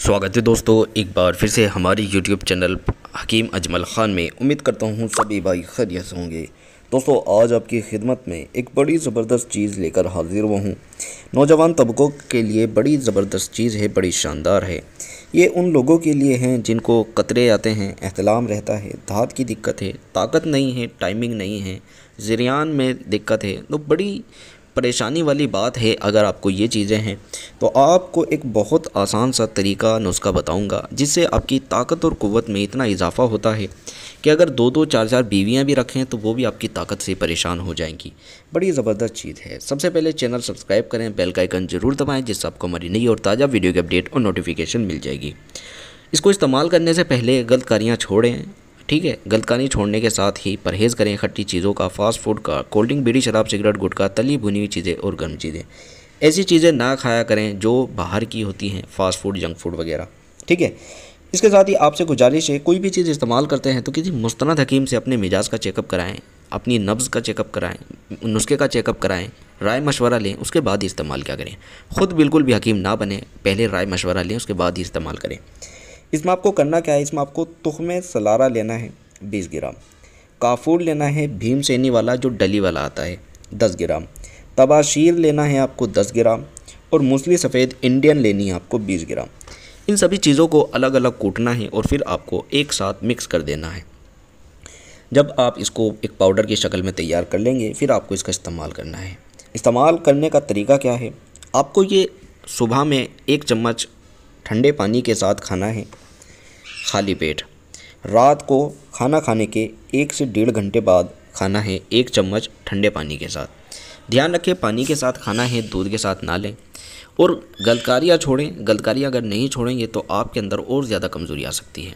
स्वागत है दोस्तों एक बार फिर से हमारे YouTube चैनल हकीम अजमल ख़ान में उम्मीद करता हूँ सभी भाई खैरियत होंगे दोस्तों आज आपकी खिदमत में एक बड़ी ज़बरदस्त चीज़ लेकर हाजिर हुआ हूँ नौजवान तबकों के लिए बड़ी ज़बरदस्त चीज़ है बड़ी शानदार है ये उन लोगों के लिए हैं जिनको कतरे आते हैं अहतलाम रहता है धात की दिक्कत है ताकत नहीं है टाइमिंग नहीं है जरियान में दिक्कत है तो बड़ी परेशानी वाली बात है अगर आपको ये चीज़ें हैं तो आपको एक बहुत आसान सा तरीका नुस्खा बताऊंगा जिससे आपकी ताकत और क़वत में इतना इजाफ़ा होता है कि अगर दो दो चार चार बीवियाँ भी रखें तो वो भी आपकी ताकत से परेशान हो जाएंगी बड़ी ज़बरदस्त चीज़ है सबसे पहले चैनल सब्सक्राइब करें बेल का आइकन ज़रूर दबाएँ जिससे आपको हमारी नई और ताज़ा वीडियो की अपडेट और नोटिफिकेशन मिल जाएगी इसको इस्तेमाल करने से पहले गलत कारियाँ छोड़ें ठीक है गलतकानी छोड़ने के साथ ही परहेज़ करें खट्टी चीज़ों का फास्ट फूड का कोल्ड ड्रिंक बीड़ी शराब सिगरेट गुटका तली भुनी हुई चीज़ें और गर्म चीज़ें ऐसी चीज़ें ना खाया करें जो बाहर की होती हैं फास्ट फूड जंक फूड वगैरह ठीक है इसके साथ ही आपसे गुजारिश है कोई भी चीज़ इस्तेमाल करते हैं तो किसी मुस्ंद हकीम से अपने मिजाज का चेकअप कराएँ अपनी नब्ज़ का चेकअप कराएँ नुस्खे का चेकअप कराएँ राय मशवरा लें उसके बाद ही इस्तेमाल क्या करें ख़ुद बिल्कुल भी हकीम ना बने पहले राय मशवरा लें उसके बाद ही इस्तेमाल करें इसमें आपको करना क्या है इसमें आपको तुखम सलारा लेना है बीस ग्राम काफूर लेना है भीम सैनी वाला जो डली वाला आता है दस ग्राम तबाशीर लेना है आपको दस ग्राम और मूसली सफ़ेद इंडियन लेनी है आपको बीस ग्राम इन सभी चीज़ों को अलग अलग कूटना है और फिर आपको एक साथ मिक्स कर देना है जब आप इसको एक पाउडर की शक्ल में तैयार कर लेंगे फिर आपको इसका इस्तेमाल करना है इस्तेमाल करने का तरीका क्या है आपको ये सुबह में एक चम्मच ठंडे पानी के साथ खाना है खाली पेट रात को खाना खाने के एक से डेढ़ घंटे बाद खाना है एक चम्मच ठंडे पानी के साथ ध्यान रखें पानी के साथ खाना है दूध के साथ ना लें और गलतकारियाँ छोड़ें गलतकारियाँ अगर नहीं छोड़ेंगे तो आपके अंदर और ज़्यादा कमज़ोरी आ सकती है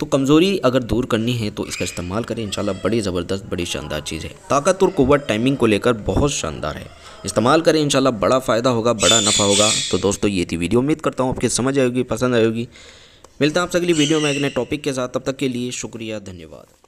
तो कमज़ोरी अगर दूर करनी है तो इसका इस्तेमाल करें इंशाल्लाह बड़ी ज़बरदस्त बड़ी शानदार चीज़ है ताकत और कुवत टाइमिंग को लेकर बहुत शानदार है इस्तेमाल करें इंशाल्लाह बड़ा फ़ायदा होगा बड़ा नफ़ा होगा तो दोस्तों ये थी वीडियो उम्मीद करता हूँ आपके समझ आएगी पसंद आएगी मिलता है आपसे अगली वीडियो में अगले टॉपिक के साथ तब तक के लिए शुक्रिया धन्यवाद